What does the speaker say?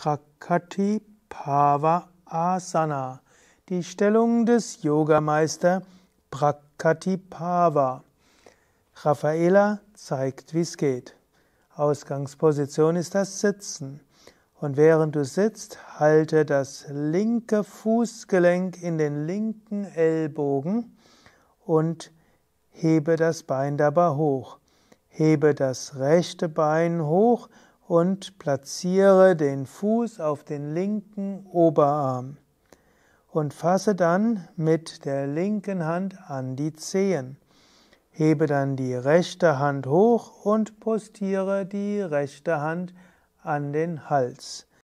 Prakati Pava Asana, die Stellung des Yogameister Pava. Raffaela zeigt, wie es geht. Ausgangsposition ist das Sitzen. Und während du sitzt, halte das linke Fußgelenk in den linken Ellbogen und hebe das Bein dabei hoch. Hebe das rechte Bein hoch und platziere den Fuß auf den linken Oberarm und fasse dann mit der linken Hand an die Zehen. Hebe dann die rechte Hand hoch und postiere die rechte Hand an den Hals.